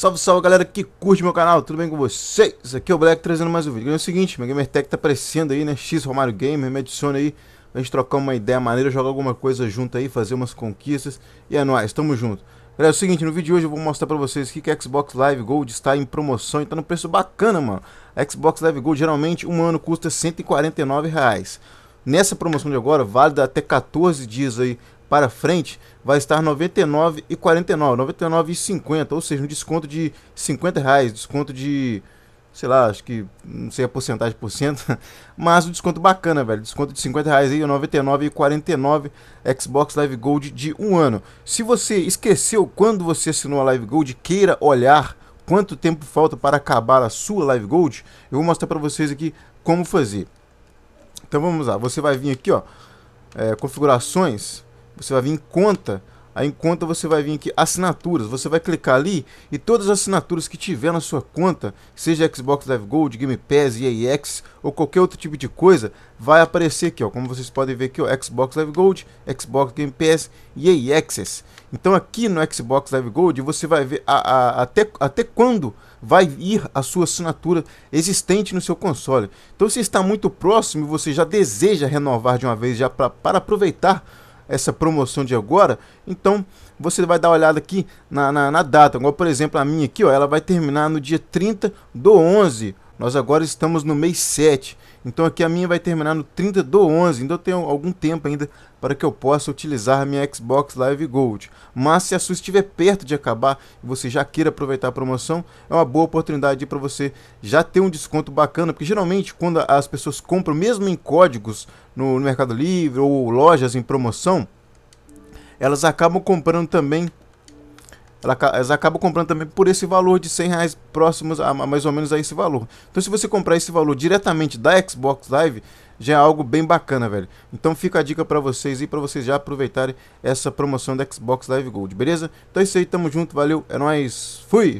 Salve, salve galera que curte meu canal, tudo bem com vocês? Aqui é o Black trazendo mais um vídeo. É o seguinte, meu Gamertag tá aparecendo aí, né? X Romário Gamer, me adiciona aí pra gente trocar uma ideia maneira, jogar alguma coisa junto aí, fazer umas conquistas. E é nóis, tamo junto. Galera, é o seguinte, no vídeo de hoje eu vou mostrar pra vocês que a é Xbox Live Gold está em promoção e tá no preço bacana, mano. A Xbox Live Gold geralmente um ano custa 149 reais. Nessa promoção de agora, válida até 14 dias aí para frente, vai estar R$ 99,49, R$ 99,50, ou seja, um desconto de R$ 50, reais, desconto de sei lá, acho que não sei a porcentagem por cento, mas um desconto bacana, velho. Desconto de 50 reais aí, 99,49 Xbox Live Gold de um ano. Se você esqueceu quando você assinou a Live Gold, queira olhar quanto tempo falta para acabar a sua Live Gold, eu vou mostrar para vocês aqui como fazer. Então vamos lá, você vai vir aqui, ó, é, configurações, você vai vir em conta Aí em conta você vai vir aqui, assinaturas, você vai clicar ali e todas as assinaturas que tiver na sua conta, seja Xbox Live Gold, Game Pass, EA X ou qualquer outro tipo de coisa, vai aparecer aqui, ó, como vocês podem ver aqui, ó, Xbox Live Gold, Xbox Game Pass EA Access. Então aqui no Xbox Live Gold você vai ver a, a, até, até quando vai ir a sua assinatura existente no seu console. Então se está muito próximo e você já deseja renovar de uma vez já pra, para aproveitar essa promoção de agora, então você vai dar uma olhada aqui na, na, na data. Igual, por exemplo, a minha aqui, ó, ela vai terminar no dia 30 do 11 nós agora estamos no mês 7, então aqui a minha vai terminar no 30 do 11, então eu tenho algum tempo ainda para que eu possa utilizar a minha Xbox Live Gold. Mas se a sua estiver perto de acabar e você já queira aproveitar a promoção, é uma boa oportunidade para você já ter um desconto bacana, porque geralmente quando as pessoas compram, mesmo em códigos no, no Mercado Livre ou lojas em promoção, elas acabam comprando também elas acabam comprando também por esse valor de 100 reais próximos a mais ou menos a esse valor. Então, se você comprar esse valor diretamente da Xbox Live, já é algo bem bacana, velho. Então, fica a dica para vocês e para vocês já aproveitarem essa promoção da Xbox Live Gold, beleza? Então é isso aí, tamo junto, valeu, é nóis, fui!